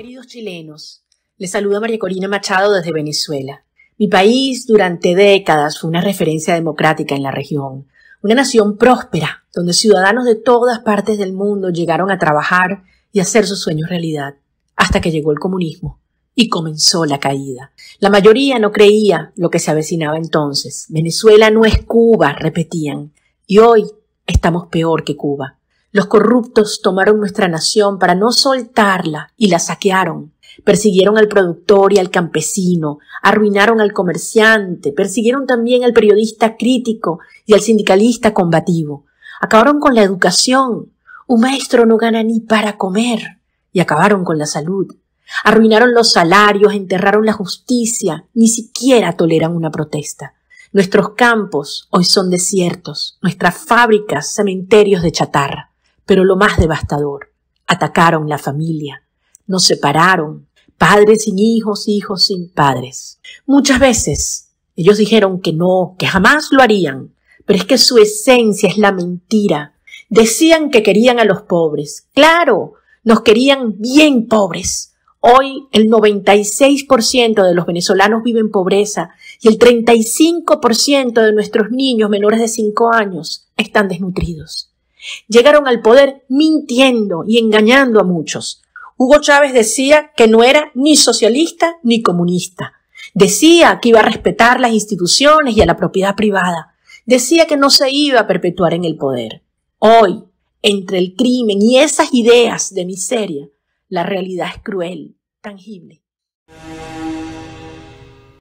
queridos chilenos. Les saluda María Corina Machado desde Venezuela. Mi país durante décadas fue una referencia democrática en la región, una nación próspera, donde ciudadanos de todas partes del mundo llegaron a trabajar y hacer sus sueños realidad, hasta que llegó el comunismo y comenzó la caída. La mayoría no creía lo que se avecinaba entonces. Venezuela no es Cuba, repetían, y hoy estamos peor que Cuba. Los corruptos tomaron nuestra nación para no soltarla y la saquearon. Persiguieron al productor y al campesino, arruinaron al comerciante, persiguieron también al periodista crítico y al sindicalista combativo. Acabaron con la educación. Un maestro no gana ni para comer. Y acabaron con la salud. Arruinaron los salarios, enterraron la justicia, ni siquiera toleran una protesta. Nuestros campos hoy son desiertos, nuestras fábricas cementerios de chatarra. Pero lo más devastador, atacaron la familia, nos separaron, padres sin hijos, hijos sin padres. Muchas veces ellos dijeron que no, que jamás lo harían, pero es que su esencia es la mentira. Decían que querían a los pobres. Claro, nos querían bien pobres. Hoy el 96% de los venezolanos vive en pobreza y el 35% de nuestros niños menores de 5 años están desnutridos. Llegaron al poder mintiendo y engañando a muchos. Hugo Chávez decía que no era ni socialista ni comunista. Decía que iba a respetar las instituciones y a la propiedad privada. Decía que no se iba a perpetuar en el poder. Hoy, entre el crimen y esas ideas de miseria, la realidad es cruel, tangible.